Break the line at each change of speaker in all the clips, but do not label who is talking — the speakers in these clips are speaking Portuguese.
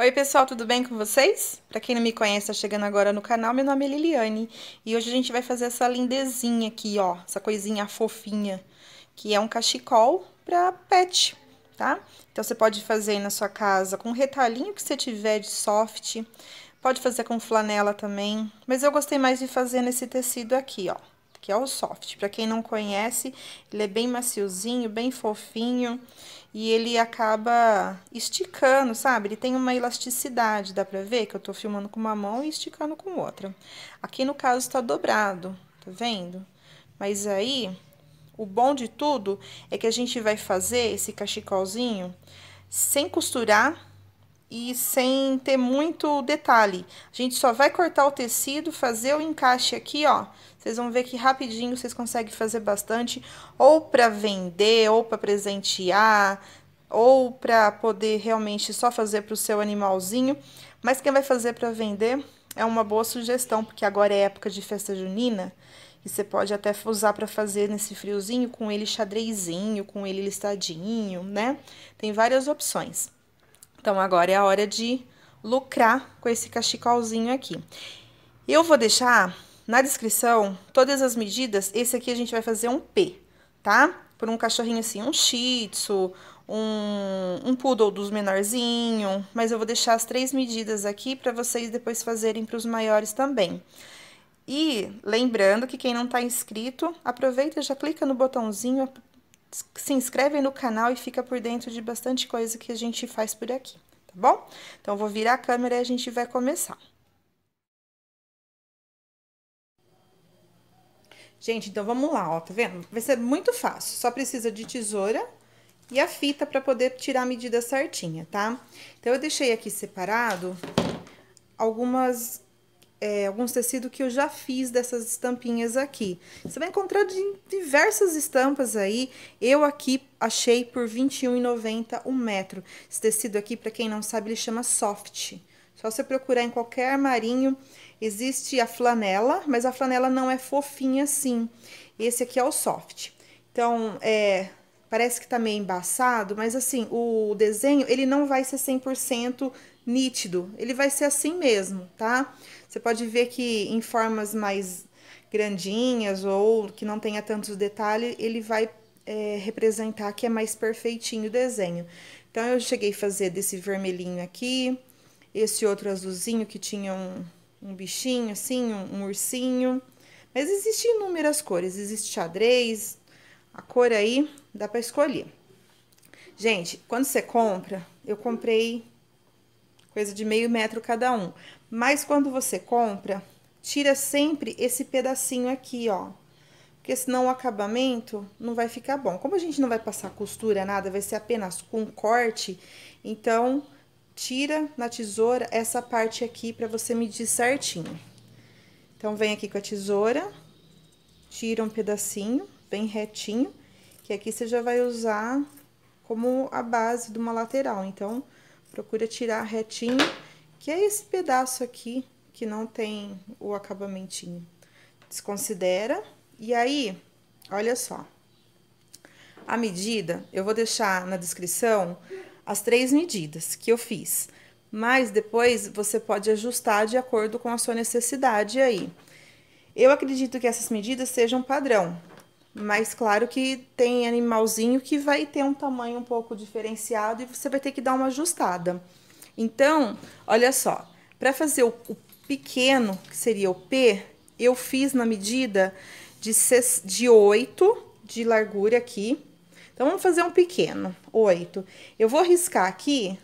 Oi, pessoal, tudo bem com vocês? Para quem não me conhece, tá chegando agora no canal, meu nome é Liliane e hoje a gente vai fazer essa lindezinha aqui, ó, essa coisinha fofinha, que é um cachecol para pet, tá? Então você pode fazer aí na sua casa com retalhinho que você tiver de soft, pode fazer com flanela também, mas eu gostei mais de fazer nesse tecido aqui, ó que é o soft. Para quem não conhece, ele é bem maciozinho, bem fofinho e ele acaba esticando, sabe? Ele tem uma elasticidade, dá pra ver que eu tô filmando com uma mão e esticando com outra. Aqui no caso está dobrado, tá vendo? Mas aí, o bom de tudo é que a gente vai fazer esse cachecolzinho sem costurar e sem ter muito detalhe. A gente só vai cortar o tecido, fazer o encaixe aqui, ó. Vocês vão ver que rapidinho vocês conseguem fazer bastante, ou para vender, ou para presentear, ou para poder realmente só fazer para o seu animalzinho. Mas quem vai fazer para vender é uma boa sugestão, porque agora é época de festa junina. E você pode até usar para fazer nesse friozinho com ele xadrezinho, com ele listadinho, né? Tem várias opções. Então, agora é a hora de lucrar com esse cachecolzinho aqui. Eu vou deixar na descrição todas as medidas. Esse aqui a gente vai fazer um P, tá? Por um cachorrinho assim, um shih tzu, um, um poodle dos menorzinho. Mas eu vou deixar as três medidas aqui para vocês depois fazerem para os maiores também. E lembrando que quem não está inscrito, aproveita e já clica no botãozinho se inscreve no canal e fica por dentro de bastante coisa que a gente faz por aqui, tá bom? Então, vou virar a câmera e a gente vai começar. Gente, então vamos lá, ó, tá vendo? Vai ser muito fácil, só precisa de tesoura e a fita para poder tirar a medida certinha, tá? Então, eu deixei aqui separado algumas é, alguns tecidos que eu já fiz dessas estampinhas aqui. Você vai encontrar diversas estampas aí. Eu aqui achei por R$21,90 um metro. Esse tecido aqui, para quem não sabe, ele chama soft. Só você procurar em qualquer armarinho, existe a flanela, mas a flanela não é fofinha assim. Esse aqui é o soft. Então, é, parece que tá meio embaçado, mas assim, o desenho, ele não vai ser 100% nítido, ele vai ser assim mesmo, tá? Você pode ver que em formas mais grandinhas ou que não tenha tantos detalhes, ele vai é, representar que é mais perfeitinho o desenho. Então, eu cheguei a fazer desse vermelhinho aqui, esse outro azulzinho que tinha um, um bichinho assim, um, um ursinho. Mas existem inúmeras cores, existe xadrez, a cor aí dá para escolher. Gente, quando você compra, eu comprei coisa de meio metro cada um. Mas quando você compra, tira sempre esse pedacinho aqui, ó. Porque senão o acabamento não vai ficar bom. Como a gente não vai passar costura, nada, vai ser apenas com corte, então tira na tesoura essa parte aqui para você medir certinho. Então, vem aqui com a tesoura, tira um pedacinho bem retinho, que aqui você já vai usar como a base de uma lateral. Então, procura tirar retinho, que é esse pedaço aqui que não tem o acabamentinho. Desconsidera. E aí, olha só. A medida, eu vou deixar na descrição as três medidas que eu fiz. Mas depois você pode ajustar de acordo com a sua necessidade aí. Eu acredito que essas medidas sejam padrão, mas claro que tem animalzinho que vai ter um tamanho um pouco diferenciado e você vai ter que dar uma ajustada. Então, olha só, para fazer o, o, pequeno, que seria o P, eu fiz na medida de, seis de 8 de largura aqui. Então, vamos fazer um pequeno, 8. Eu vou riscar aqui,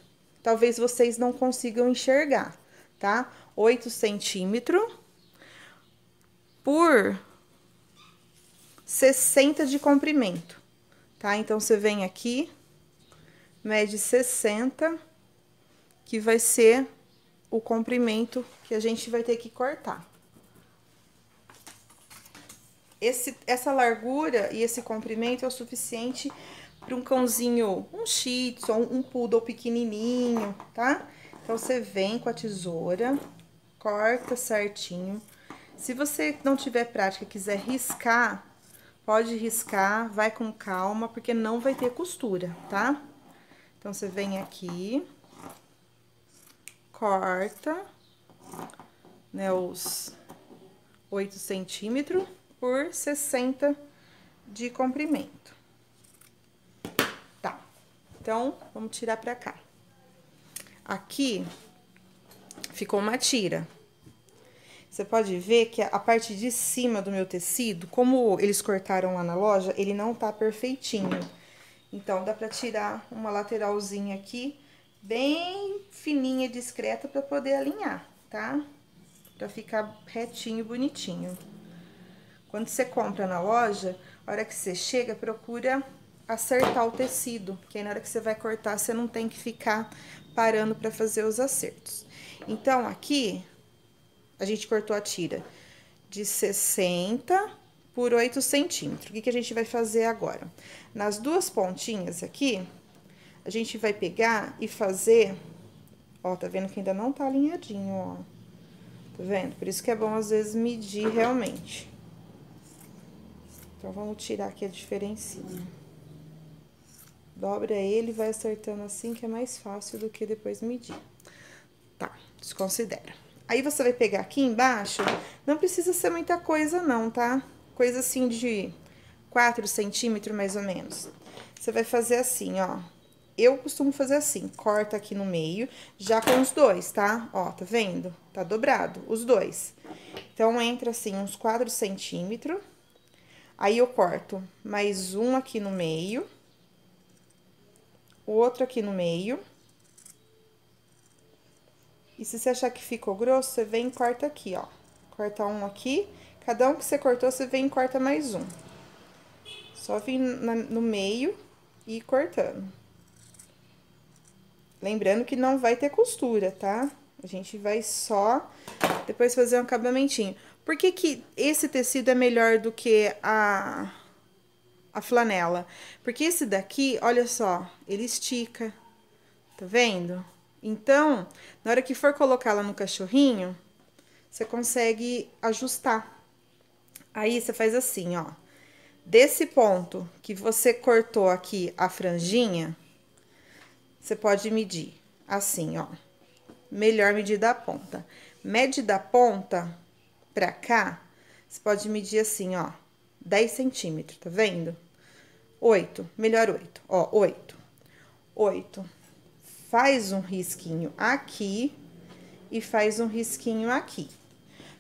talvez vocês não consigam enxergar, tá? 8 centímetros por 60 de comprimento, tá? Então, você vem aqui, mede 60, que vai ser o comprimento que a gente vai ter que cortar. Esse, essa largura e esse comprimento é o suficiente para um cãozinho, um shih tzu, um poodle pequenininho, tá? Então, você vem com a tesoura, corta certinho. Se você não tiver prática e quiser riscar, Pode riscar, vai com calma, porque não vai ter costura, tá? Então, você vem aqui, corta, né, os 8 centímetros por 60 de comprimento. Tá, então, vamos tirar pra cá. Aqui, ficou uma tira. Você pode ver que a parte de cima do meu tecido, como eles cortaram lá na loja, ele não tá perfeitinho. Então, dá pra tirar uma lateralzinha aqui, bem fininha, discreta, pra poder alinhar, tá? Pra ficar retinho, bonitinho. Quando você compra na loja, a hora que você chega, procura acertar o tecido, porque aí na hora que você vai cortar, você não tem que ficar parando para fazer os acertos. Então, aqui, a gente cortou a tira de 60 por 8 centímetros. O que, que a gente vai fazer agora? Nas duas pontinhas aqui, a gente vai pegar e fazer... Ó, tá vendo que ainda não tá alinhadinho, ó. Tá vendo? Por isso que é bom, às vezes, medir realmente. Então, vamos tirar aqui a diferencinha. Dobra ele e vai acertando assim, que é mais fácil do que depois medir. Tá, desconsidera. Aí você vai pegar aqui embaixo, não precisa ser muita coisa não, tá? Coisa assim de 4 centímetros, mais ou menos. Você vai fazer assim, ó. Eu costumo fazer assim, corta aqui no meio, já com os dois, tá? Ó, tá vendo? Tá dobrado, os dois. Então, entra assim uns 4 centímetros. Aí, eu corto mais um aqui no meio. O outro aqui no meio. E se você achar que ficou grosso, você vem e corta aqui, ó. Corta um aqui. Cada um que você cortou, você vem e corta mais um. Só vem no meio e cortando. Lembrando que não vai ter costura, tá? A gente vai só depois fazer um acabamentinho. Por que, que esse tecido é melhor do que a, a flanela? Porque esse daqui, olha só, ele estica. Tá vendo? Então, na hora que for colocá-la no cachorrinho, você consegue ajustar. Aí, você faz assim, ó. Desse ponto que você cortou aqui a franjinha, você pode medir assim, ó. Melhor medir da ponta. Mede da ponta pra cá, você pode medir assim, ó. 10 centímetros, tá vendo? 8, melhor 8, ó, 8. 8 faz um risquinho aqui e faz um risquinho aqui.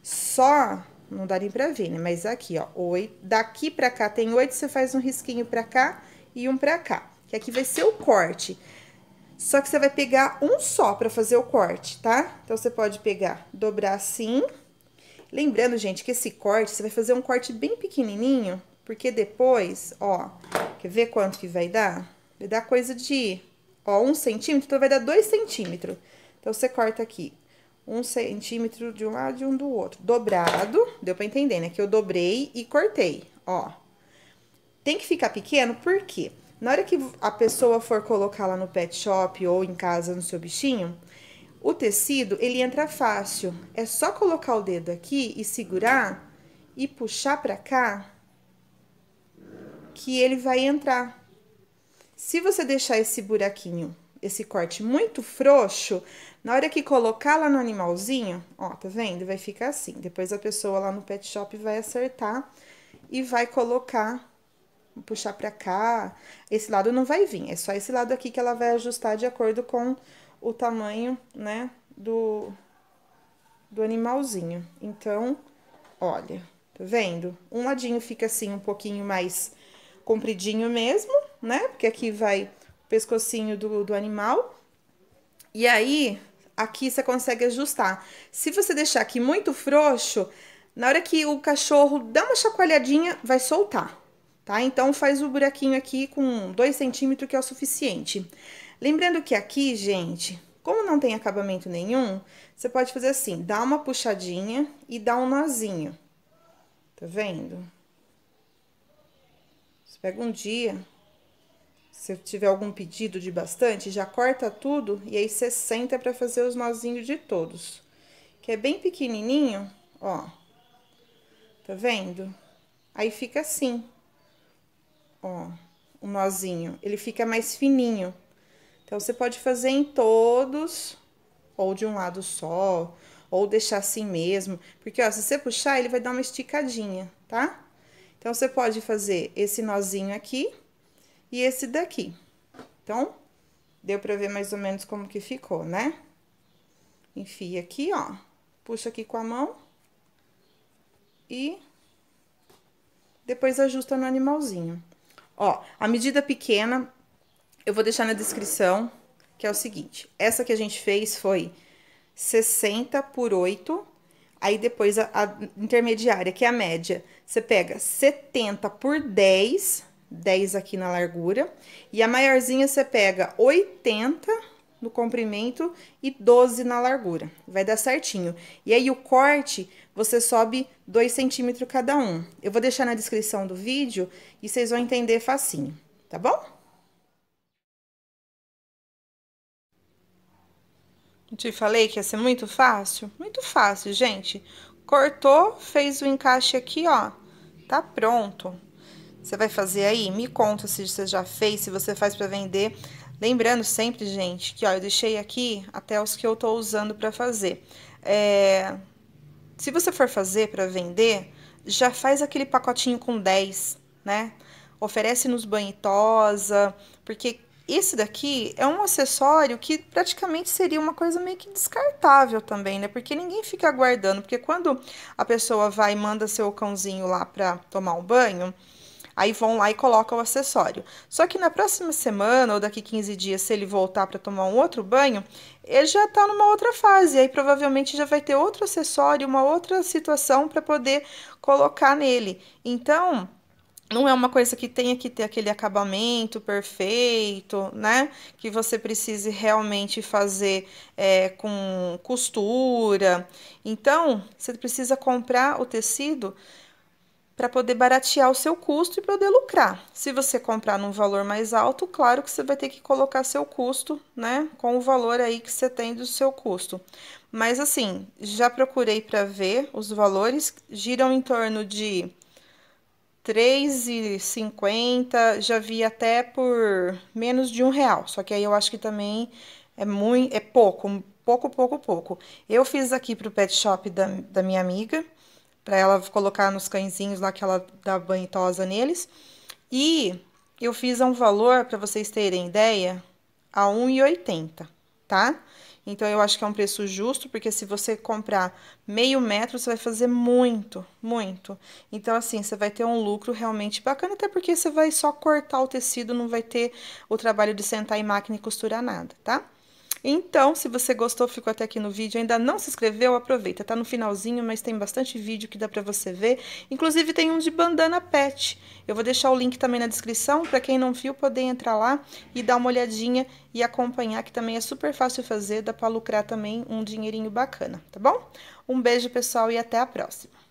Só, não dá nem pra ver, né? Mas aqui, ó, oito. Daqui pra cá tem oito, você faz um risquinho pra cá e um pra cá. Que aqui vai ser o corte. Só que você vai pegar um só pra fazer o corte, tá? Então, você pode pegar, dobrar assim. Lembrando, gente, que esse corte, você vai fazer um corte bem pequenininho, porque depois, ó, quer ver quanto que vai dar? Vai dar coisa de ó, um centímetro, então vai dar dois centímetros. Então, você corta aqui um centímetro de um lado e um do outro. Dobrado, deu pra entender, né? Que eu dobrei e cortei, ó. Tem que ficar pequeno, por quê? Na hora que a pessoa for colocar lá no pet shop ou em casa no seu bichinho, o tecido, ele entra fácil. É só colocar o dedo aqui e segurar e puxar pra cá que ele vai entrar. Se você deixar esse buraquinho, esse corte muito frouxo, na hora que colocar lá no animalzinho, ó, tá vendo? Vai ficar assim. Depois a pessoa lá no pet shop vai acertar e vai colocar, puxar pra cá. Esse lado não vai vir, é só esse lado aqui que ela vai ajustar de acordo com o tamanho, né, do, do animalzinho. Então, olha, tá vendo? Um ladinho fica assim um pouquinho mais compridinho mesmo, né? Porque aqui vai o pescocinho do, do animal. E aí, aqui você consegue ajustar. Se você deixar aqui muito frouxo, na hora que o cachorro dá uma chacoalhadinha, vai soltar, tá? Então, faz o buraquinho aqui com 2 centímetros, que é o suficiente. Lembrando que aqui, gente, como não tem acabamento nenhum, você pode fazer assim, dá uma puxadinha e dá um nozinho. Tá vendo? Você pega um dia, se tiver algum pedido de bastante, já corta tudo e aí senta para fazer os nozinhos de todos. Que é bem pequenininho, ó. Tá vendo? Aí fica assim. Ó, o nozinho. Ele fica mais fininho. Então, você pode fazer em todos, ou de um lado só, ou deixar assim mesmo. Porque, ó, se você puxar, ele vai dar uma esticadinha, tá? Então, você pode fazer esse nozinho aqui e esse daqui. Então, deu pra ver mais ou menos como que ficou, né? Enfia aqui, ó. Puxa aqui com a mão. E depois ajusta no animalzinho. Ó, a medida pequena eu vou deixar na descrição, que é o seguinte. Essa que a gente fez foi 60 por 8, aí depois a, a intermediária, que é a média, você pega 70 por 10 10 aqui na largura. E a maiorzinha você pega 80 no comprimento e 12 na largura. Vai dar certinho. E aí, o corte, você sobe 2 centímetros cada um. Eu vou deixar na descrição do vídeo e vocês vão entender facinho, tá bom? Eu te falei que ia ser muito fácil? Muito fácil, gente. Cortou, fez o encaixe aqui, ó. Tá pronto. Você vai fazer aí? Me conta se você já fez, se você faz para vender. Lembrando sempre, gente, que ó, eu deixei aqui até os que eu tô usando para fazer. É... Se você for fazer para vender, já faz aquele pacotinho com 10, né? Oferece nos banhitosa, porque esse daqui é um acessório que praticamente seria uma coisa meio que descartável também, né? Porque ninguém fica aguardando, porque quando a pessoa vai e manda seu cãozinho lá para tomar um banho, Aí vão lá e colocam o acessório. Só que na próxima semana ou daqui 15 dias, se ele voltar para tomar um outro banho, ele já está numa outra fase, aí provavelmente já vai ter outro acessório, uma outra situação para poder colocar nele. Então, não é uma coisa que tenha que ter aquele acabamento perfeito, né? Que você precise realmente fazer é, com costura. Então, você precisa comprar o tecido para poder baratear o seu custo e poder lucrar. Se você comprar num valor mais alto, claro que você vai ter que colocar seu custo, né, com o valor aí que você tem do seu custo. Mas assim, já procurei para ver os valores, giram em torno de 3,50, já vi até por menos de um real. Só que aí eu acho que também é muito, é pouco, pouco, pouco, pouco. Eu fiz aqui para o pet shop da, da minha amiga para ela colocar nos cãezinhos lá que ela dá banho tosa neles. E eu fiz a um valor, para vocês terem ideia, a 1,80, tá? Então, eu acho que é um preço justo, porque se você comprar meio metro, você vai fazer muito, muito. Então, assim, você vai ter um lucro realmente bacana, até porque você vai só cortar o tecido, não vai ter o trabalho de sentar em máquina e costurar nada, tá? Então, se você gostou, ficou até aqui no vídeo, ainda não se inscreveu, aproveita. Tá no finalzinho, mas tem bastante vídeo que dá pra você ver. Inclusive, tem um de bandana pet. Eu vou deixar o link também na descrição, pra quem não viu, poder entrar lá e dar uma olhadinha e acompanhar, que também é super fácil fazer, dá pra lucrar também um dinheirinho bacana, tá bom? Um beijo, pessoal, e até a próxima.